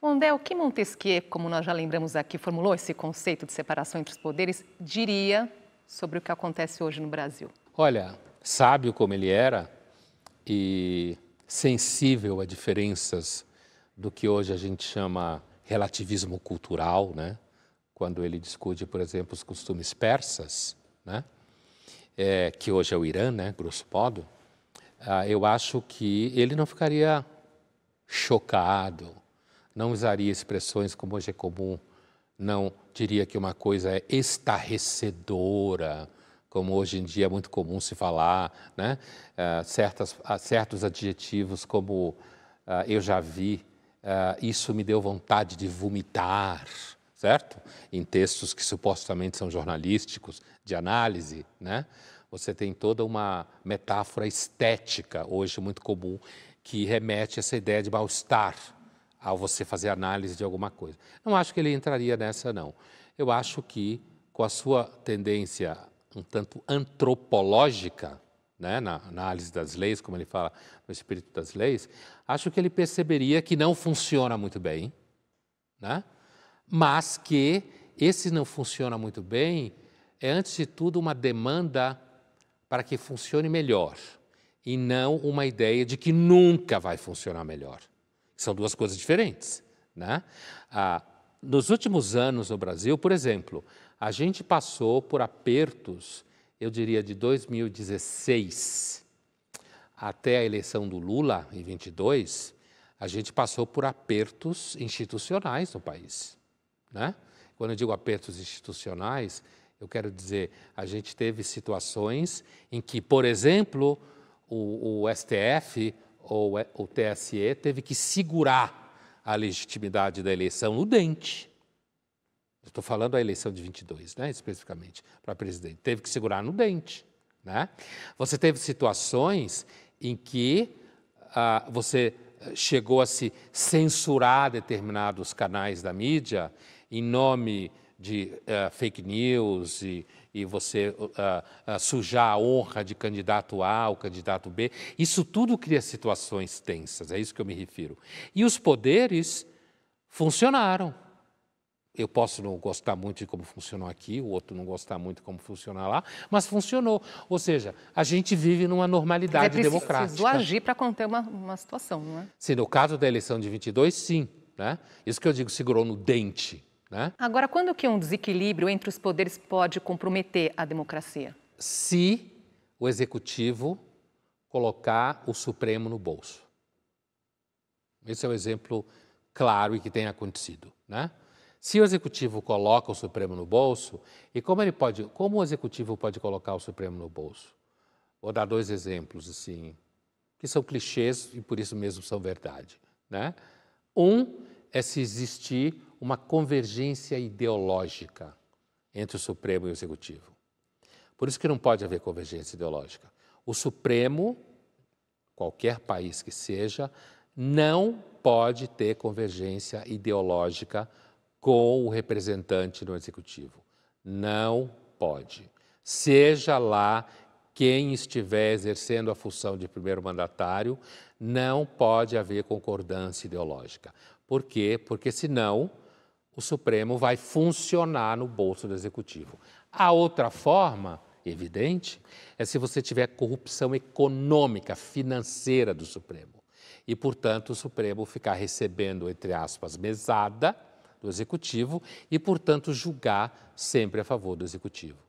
Mondel, que Montesquieu, como nós já lembramos aqui, formulou esse conceito de separação entre os poderes, diria sobre o que acontece hoje no Brasil? Olha, sábio como ele era e sensível a diferenças do que hoje a gente chama relativismo cultural, né? Quando ele discute, por exemplo, os costumes persas, né? É, que hoje é o Irã, né? Grosso modo, ah, eu acho que ele não ficaria chocado não usaria expressões como hoje é comum, não diria que uma coisa é estarrecedora, como hoje em dia é muito comum se falar, né? Uh, certas, uh, certos adjetivos como uh, eu já vi, isso me deu vontade de vomitar, certo? Em textos que supostamente são jornalísticos, de análise, né? Você tem toda uma metáfora estética, hoje muito comum, que remete a essa ideia de mal-estar, ao você fazer análise de alguma coisa. Não acho que ele entraria nessa, não. Eu acho que, com a sua tendência um tanto antropológica, né, na análise das leis, como ele fala no Espírito das Leis, acho que ele perceberia que não funciona muito bem, né, mas que esse não funciona muito bem é, antes de tudo, uma demanda para que funcione melhor e não uma ideia de que nunca vai funcionar melhor. São duas coisas diferentes. Né? Ah, nos últimos anos no Brasil, por exemplo, a gente passou por apertos, eu diria, de 2016 até a eleição do Lula, em 22, a gente passou por apertos institucionais no país. Né? Quando eu digo apertos institucionais, eu quero dizer, a gente teve situações em que, por exemplo, o, o STF ou é, o TSE teve que segurar a legitimidade da eleição no dente. Estou falando da eleição de 22, né, especificamente, para presidente. Teve que segurar no dente. Né? Você teve situações em que ah, você eh, chegou a se censurar determinados canais da mídia em nome de uh, fake news e, e você uh, uh, sujar a honra de candidato A ou candidato B. Isso tudo cria situações tensas, é isso que eu me refiro. E os poderes funcionaram. Eu posso não gostar muito de como funcionou aqui, o outro não gostar muito de como funciona lá, mas funcionou. Ou seja, a gente vive numa normalidade é preciso, democrática. agir para conter uma, uma situação, não é? Sim, no caso da eleição de 22, sim. Né? Isso que eu digo, segurou no dente né? Agora, quando que um desequilíbrio entre os poderes pode comprometer a democracia? Se o executivo colocar o Supremo no bolso. Esse é um exemplo claro e que tem acontecido, né? Se o executivo coloca o Supremo no bolso, e como ele pode, como o executivo pode colocar o Supremo no bolso? Vou dar dois exemplos assim, que são clichês e por isso mesmo são verdade, né? Um é se existir uma convergência ideológica entre o Supremo e o Executivo. Por isso que não pode haver convergência ideológica. O Supremo, qualquer país que seja, não pode ter convergência ideológica com o representante do Executivo. Não pode. Seja lá quem estiver exercendo a função de primeiro mandatário, não pode haver concordância ideológica. Por quê? Porque senão o Supremo vai funcionar no bolso do Executivo. A outra forma, evidente, é se você tiver corrupção econômica, financeira do Supremo. E, portanto, o Supremo ficar recebendo, entre aspas, mesada do Executivo e, portanto, julgar sempre a favor do Executivo.